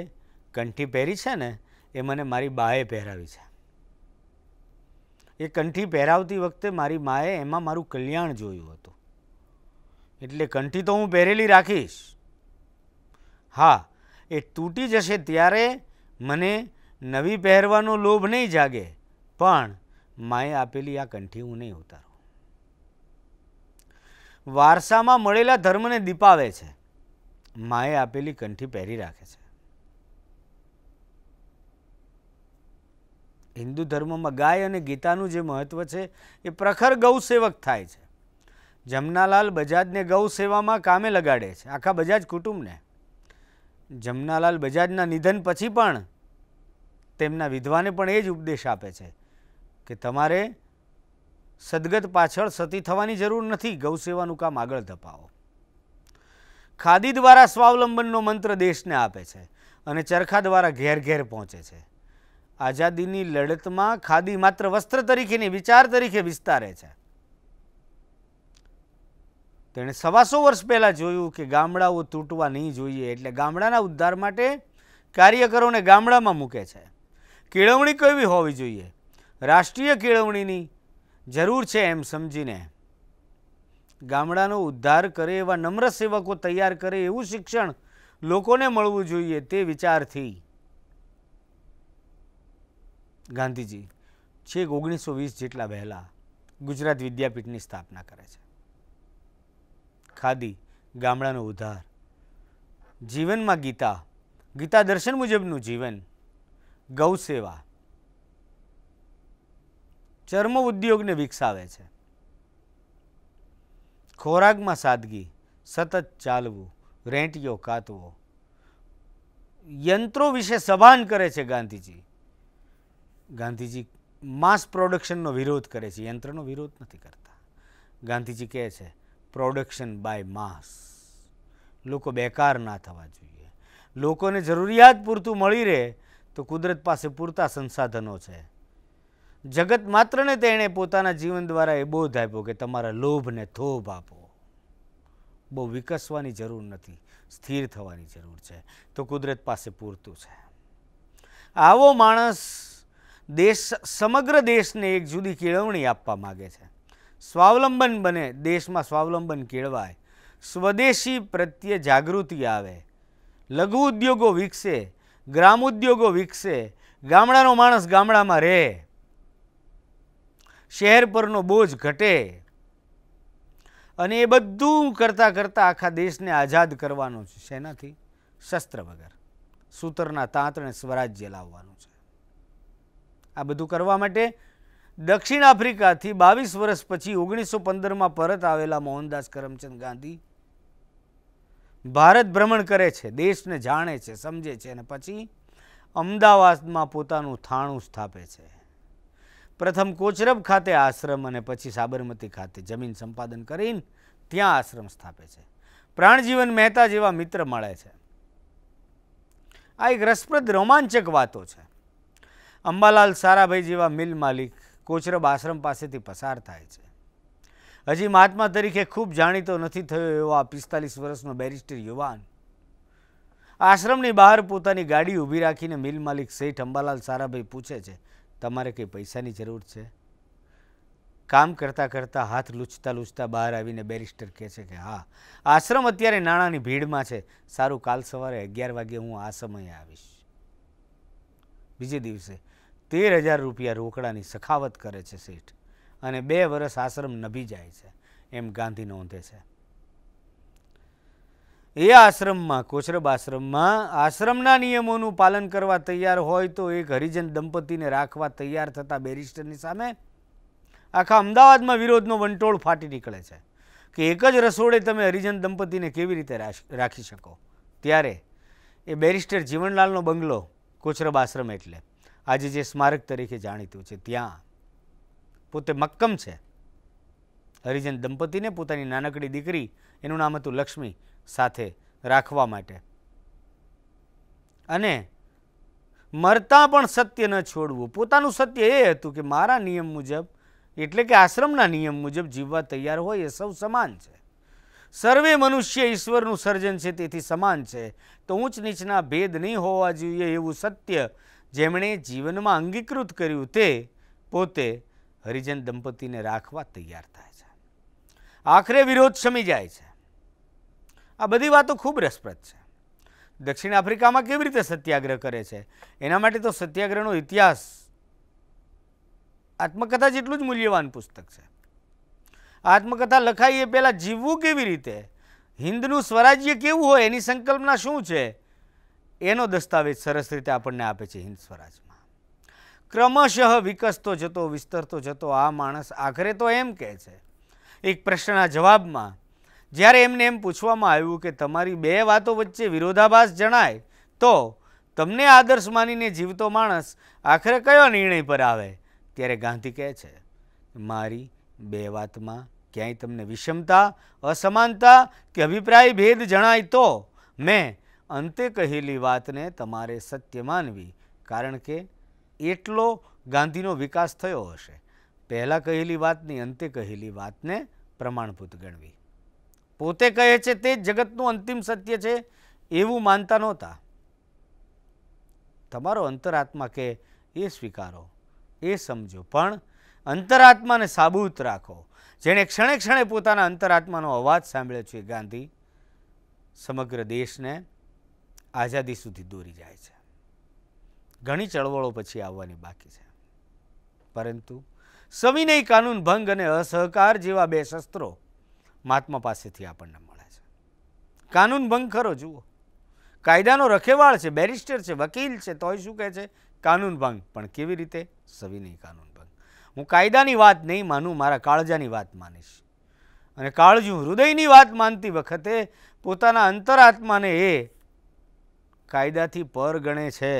કંઠી પહેરી છે ને એ મને મારી બાએ પહેરાવી છે એ કંઠી પહેરાવતી વખતે મારી માએ એમાં મારું કલ્યાણ જોયું હતું એટલે કંઠી તો હું પહેરેલી રાખીશ હા એ તૂટી જશે ત્યારે મને નવી પહેરવાનો લોભ નહીં જાગે પણ માએ આપેલી આ કંઠી હું નહીં ઉતારું વારસામાં મળેલા ધર્મને દીપાવે છે માએ આપેલી કંઠી પહેરી રાખે છે હિન્દુ ધર્મમાં ગાય અને ગીતાનું જે મહત્ત્વ છે એ પ્રખર ગૌસેવક થાય છે જમનાલાલ બજાજને ગૌ સેવામાં કામે લગાડે છે આખા બજાજ કુટુંબને જમનાલાલ બજાજના નિધન પછી પણ તેમના વિધવાને પણ એ જ ઉપદેશ આપે છે કે તમારે સદગત પાછળ સતી થવાની જરૂર નથી ગૌસેવાનું કામ આગળ ધપાવો ખાદી દ્વારા સ્વાવલંબનનો મંત્ર દેશને આપે છે અને ચરખા દ્વારા ઘેર ઘેર પહોંચે છે આઝાદીની લડતમાં ખાદી માત્ર વસ્ત્ર તરીકે નહીં વિચાર તરીકે વિસ્તારે છે તેણે સવાસો વર્ષ પહેલાં જોયું કે ગામડાઓ તૂટવા નહીં જોઈએ એટલે ગામડાના ઉદ્ધાર માટે કાર્યકરોને ગામડામાં મૂકે છે કેળવણી કેવી હોવી જોઈએ રાષ્ટ્રીય કેળવણીની જરૂર છે એમ સમજીને ગામડાનો ઉદ્ધાર કરે એવા નમ્ર સેવકો તૈયાર કરે એવું શિક્ષણ લોકોને મળવું જોઈએ તે વિચારથી ગાંધીજી છેક ઓગણીસો વીસ જેટલા વહેલા ગુજરાત વિદ્યાપીઠની સ્થાપના કરે છે ખાદી ગામડાનો ઉદ્ધાર જીવનમાં ગીતા ગીતા દર્શન મુજબનું જીવન ગૌ સેવા ચર્મ ઉદ્યોગને વિકસાવે છે ખોરાકમાં સાદગી સતત ચાલવું રેંટિયો કાતવો યંત્રો વિશે સભાન કરે છે ગાંધીજી ગાંધીજી માસ પ્રોડક્શનનો વિરોધ કરે છે યંત્રનો વિરોધ નથી કરતા ગાંધીજી કહે છે પ્રોડક્શન બાય માસ લોકો બેકાર ના થવા જોઈએ લોકોને જરૂરિયાત પૂરતું મળી રહે તો કુદરત પાસે પૂરતા સંસાધનો છે જગત માત્રને તેણે પોતાના જીવન દ્વારા એ બોધ આપ્યો કે તમારા લોભને થોભ આપો બહુ વિકસવાની જરૂર નથી સ્થિર થવાની જરૂર છે તો કુદરત પાસે પૂરતું છે આવો માણસ દેશ સમગ્ર દેશને એક જુદી કેળવણી આપવા માગે છે સ્વાવલંબન બને દેશમાં સ્વાવલંબન કેળવાય સ્વદેશી પ્રત્યે જાગૃતિ આવે લઘુ ઉદ્યોગો વિકસે ગ્રામ ઉદ્યોગો વિકસે ગામડાનો માણસ ગામડામાં રહે શહેર પરનો બોજ ઘટે અને એ બધું કરતાં કરતાં આખા દેશને આઝાદ કરવાનો છે શેનાથી શસ્ત્ર વગર સૂતરના તાંતણે સ્વરાજ્ય લાવવાનું છે આ બધું કરવા માટે દક્ષિણ આફ્રિકાથી બાવીસ વર્ષ પછી ઓગણીસો પંદરમાં પરત આવેલા મોહનદાસ કરમચંદ ગાંધી ભારત ભ્રમણ કરે છે દેશને જાણે છે સમજે છે અને પછી અમદાવાદમાં પોતાનું થાણું સ્થાપે છે પ્રથમ કોચરબ ખાતે આશ્રમ અને પછી સાબરમતી ખાતે જમીન સંપાદન કરીને ત્યાં આશ્રમ સ્થાપે છે પ્રાણજીવન મહેતા જેવા મિત્ર મળે છે આ એક રસપ્રદ રોમાંચક વાતો છે અંબાલાલ સારાભાઈ જેવા મિલ માલિક કોચરબ આશ્રમ પાસેથી પસાર થાય છે હજી મહાત્મા તરીકે ખૂબ જાણીતો નથી થયો એવો આ પિસ્તાલીસ વર્ષનો બેરિસ્ટર યુવાન આશ્રમની બહાર પોતાની ગાડી ઊભી રાખીને મિલ માલિક શેઠ અંબાલાલ સારાભાઈ પૂછે છે તમારે કંઈ પૈસાની જરૂર છે કામ કરતાં કરતાં હાથ લૂછતા લૂછતા બહાર આવીને બેરિસ્ટર કહે છે કે હા આશ્રમ અત્યારે નાણાંની ભીડમાં છે સારું કાલ સવારે અગિયાર વાગે હું આ સમયે આવીશ બીજે દિવસે તેર હજાર રૂપિયા રોકડાની સખાવત કરે છે શેઠ અને બે વર્ષ આશ્રમ નભી જાય છે એમ ગાંધી નોંધે છે એ આશ્રમમાં કોચરબ આશ્રમમાં આશ્રમના નિયમોનું પાલન કરવા તૈયાર હોય તો એક હરિજન દંપતીને રાખવા તૈયાર થતા બેરિસ્ટરની સામે આખા અમદાવાદમાં વિરોધનો વંટોળ ફાટી નીકળે છે કે એક જ રસોડે તમે હરિજન દંપતીને કેવી રીતે રાખી શકો ત્યારે એ બેરિસ્ટર જીવનલાલનો બંગલો કોચરબ આશ્રમ એટલે આજે જે સ્મારક તરીકે જાણીતું છે ત્યાં પોતે મક્કમ છે હરિજન દંપતીને પોતાની નાનકડી દીકરી એનું નામ હતું લક્ષ્મી સાથે રાખવા માટે અને મરતા પણ સત્ય ન છોડવું પોતાનું સત્ય એ હતું કે મારા નિયમ મુજબ એટલે કે આશ્રમના નિયમ મુજબ જીવવા તૈયાર હોય એ સૌ સમાન છે સર્વે મનુષ્ય ઈશ્વરનું સર્જન છે તેથી સમાન છે તો ઊંચ નીચના ભેદ નહીં હોવા જોઈએ એવું સત્ય જેમણે જીવનમાં અંગીકૃત કર્યું તે પોતે હરિજન દંપતીને રાખવા તૈયાર થાય છે આખરે વિરોધ શમી જાય છે આ બધી વાતો ખૂબ રસપ્રદ છે દક્ષિણ આફ્રિકામાં કેવી રીતે સત્યાગ્રહ કરે છે એના માટે તો સત્યાગ્રહનો ઇતિહાસ આત્મકથા જેટલું જ મૂલ્યવાન પુસ્તક છે આત્મકથા લખાઈ એ પહેલાં જીવવું કેવી રીતે હિન્દનું સ્વરાજ્ય કેવું હોય એની સંકલ્પના શું છે એનો દસ્તાવેજ સરસ રીતે આપણને આપે છે હિન્દ સ્વરાજમાં ક્રમશઃ વિકસતો જતો વિસ્તરતો જતો આ માણસ આખરે તો એમ કહે છે એક પ્રશ્નના જવાબમાં જ્યારે એમને એમ પૂછવામાં આવ્યું કે તમારી બે વાતો વચ્ચે વિરોધાભાસ જણાય તો તમને આદર્શ માનીને જીવતો માણસ આખરે કયો નિર્ણય પર આવે ત્યારે ગાંધી કહે છે મારી બે વાતમાં ક્યાંય તમને વિષમતા અસમાનતા કે અભિપ્રાય ભેદ જણાય તો મેં અંતે કહેલી વાતને તમારે સત્ય માનવી કારણ કે એટલો ગાંધીનો વિકાસ થયો હશે પહેલાં કહેલી વાતની અંતે કહેલી વાતને પ્રમાણભૂત ગણવી પોતે કહે છે તે જ જગતનું અંતિમ સત્ય છે એવું માનતા નહોતા તમારો અંતરાત્મા કે એ સ્વીકારો એ સમજો પણ અંતરાત્માને સાબૂત રાખો જેણે ક્ષણે ક્ષણે પોતાના અંતરાત્માનો અવાજ સાંભળ્યો છે ગાંધી સમગ્ર દેશને આઝાદી સુધી દોરી જાય છે ઘણી ચળવળો પછી આવવાની બાકી છે પરંતુ સવિનય કાનૂન ભંગ અને અસહકાર જેવા બે શસ્ત્રો મહાત્મા પાસેથી આપણને મળે છે કાનૂન ભંગ ખરો જુઓ કાયદાનો રખેવાળ છે બેરિસ્ટર છે વકીલ છે તોય શું કહે છે કાનૂન ભંગ પણ કેવી રીતે સવિનય કાનૂન ભંગ હું કાયદાની વાત નહીં માનું મારા કાળજાની વાત માનીશ અને કાળજું હૃદયની વાત માનતી વખતે પોતાના અંતરાત્માને એ કાયદાથી પર ગણે છે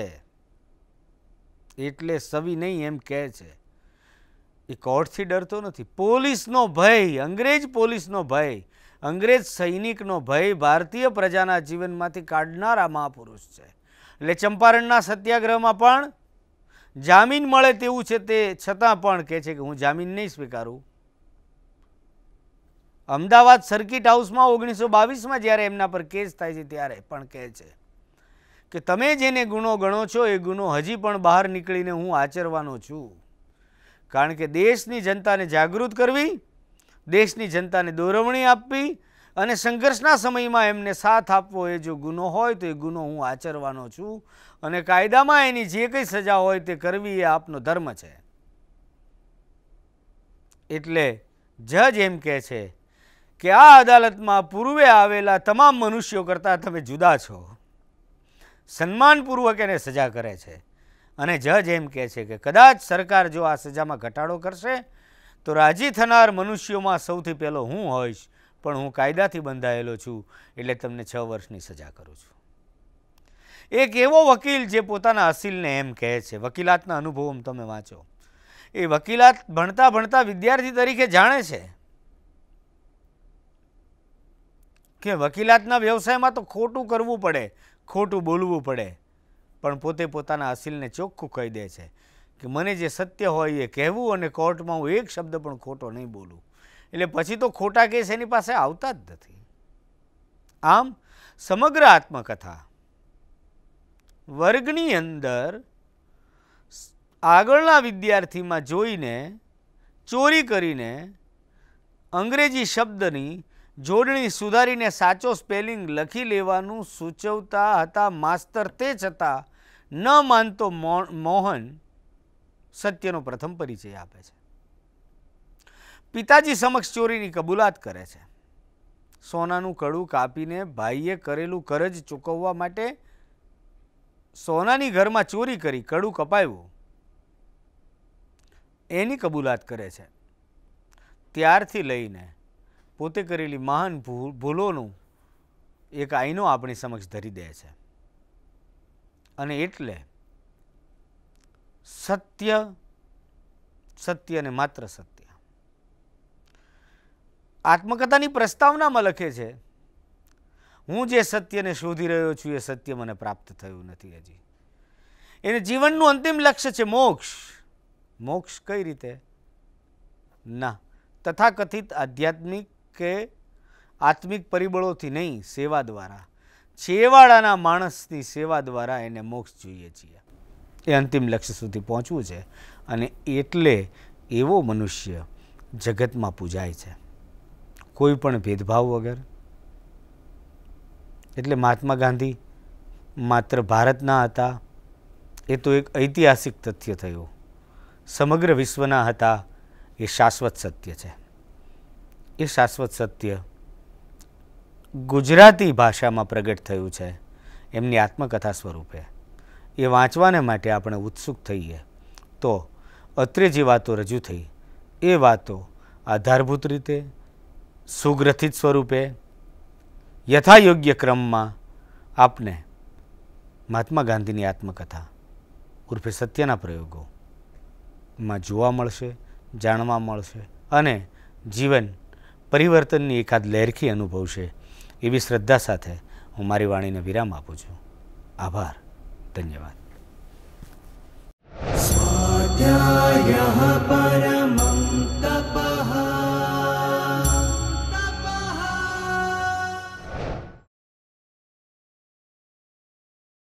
એટલે સવિનય એમ કહે છે એ કોર્ટથી ડરતો નથી પોલીસનો ભય અંગ્રેજ પોલીસનો ભય અંગ્રેજ સૈનિકનો ભય ભારતીય પ્રજાના જીવનમાંથી કાઢનાર આ મહાપુરુષ છે એટલે ચંપારણના સત્યાગ્રહમાં પણ જામીન મળે તેવું છે તે છતાં પણ કહે છે કે હું જામીન નહીં સ્વીકારું અમદાવાદ સર્કિટ હાઉસમાં ઓગણીસો બાવીસમાં જ્યારે એમના પર કેસ થાય છે ત્યારે પણ કહે છે કે તમે જેને ગુનો ગણો છો એ ગુનો હજી પણ બહાર નીકળીને હું આચરવાનો છું કારણ કે દેશની જનતાને જાગૃત કરવી દેશની જનતાને દોરવણી આપવી અને સંઘર્ષના સમયમાં એમને સાથ આપવો એ જો ગુનો હોય તો એ ગુનો હું આચરવાનો છું અને કાયદામાં એની જે કંઈ સજા હોય તે કરવી એ આપનો ધર્મ છે એટલે જજ એમ કહે છે કે આ અદાલતમાં પૂર્વે આવેલા તમામ મનુષ્યો કરતાં તમે જુદા છો સન્માનપૂર્વક એને સજા કરે છે અને જજ એમ કહે છે કે કદાચ સરકાર જો આ સજામાં ઘટાડો કરશે તો રાજી થનાર મનુષ્યોમાં સૌથી પહેલો હું હોઈશ પણ હું કાયદાથી બંધાયેલો છું એટલે તમને છ વર્ષની સજા કરું છું એક એવો વકીલ જે પોતાના અસીલને એમ કહે છે વકીલાતના અનુભવો તમે વાંચો એ વકીલાત ભણતા ભણતા વિદ્યાર્થી તરીકે જાણે છે કે વકીલાતના વ્યવસાયમાં તો ખોટું કરવું પડે ખોટું બોલવું પડે પણ પોતે પોતાના અસીલને ચોખ્ખું કહી દે છે કે મને જે સત્ય હોય એ કહેવું અને કોર્ટમાં હું એક શબ્દ પણ ખોટો નહીં બોલું એટલે પછી તો ખોટા કેસ એની પાસે આવતા જ નથી આમ સમગ્ર આત્મકથા વર્ગની અંદર આગળના વિદ્યાર્થીમાં જોઈને ચોરી કરીને અંગ્રેજી શબ્દની જોડણી સુધારીને સાચો સ્પેલિંગ લખી લેવાનું સૂચવતા હતા માસ્તર તે છતાં ન માનતો મોહન સત્યનો પ્રથમ પરિચય આપે છે પિતાજી સમક્ષ ચોરીની કબૂલાત કરે છે સોનાનું કડું કાપીને ભાઈએ કરેલું કરજ ચૂકવવા માટે સોનાની ઘરમાં ચોરી કરી કડું કપાયું એની કબૂલાત કરે છે ત્યારથી લઈને પોતે કરેલી મહાન ભૂલોનું એક આઈનો આપણી સમક્ષ ધરી દે છે અને એટલે સત્ય સત્ય અને માત્ર સત્ય આત્મકથાની પ્રસ્તાવનામાં લખે છે હું જે સત્યને શોધી રહ્યો છું એ સત્ય મને પ્રાપ્ત થયું નથી હજી એને જીવનનું અંતિમ લક્ષ્ય છે મોક્ષ મોક્ષ કઈ રીતે ના તથાકથિત આધ્યાત્મિક કે આત્મિક પરિબળોથી નહીં સેવા દ્વારા છેવાડાના માણસની સેવા દ્વારા એને મોક્ષ જોઈએ છીએ એ અંતિમ લક્ષ્ય સુધી પહોંચવું છે અને એટલે એવો મનુષ્ય જગતમાં પૂજાય છે કોઈ પણ ભેદભાવ વગર એટલે મહાત્મા ગાંધી માત્ર ભારતના હતા એ તો એક ઐતિહાસિક તથ્ય થયું સમગ્ર વિશ્વના હતા એ શાશ્વત સત્ય છે એ શાશ્વત સત્ય ગુજરાતી ભાષામાં પ્રગટ થયું છે એમની આત્મકથા સ્વરૂપે એ વાંચવાને માટે આપણે ઉત્સુક થઈએ તો અત્રે જે વાતો રજૂ થઈ એ વાતો આધારભૂત રીતે સુગ્રથિત સ્વરૂપે યથાયોગ્ય ક્રમમાં આપને મહાત્મા ગાંધીની આત્મકથા ઉર્ફે સત્યના પ્રયોગોમાં જોવા મળશે જાણવા મળશે અને જીવન પરિવર્તનની એકાદ લહેરખી અનુભવશે એવી શ્રદ્ધા સાથે હું મારી વાણીને વિરામ આપું છું આભાર ધન્યવાદ પર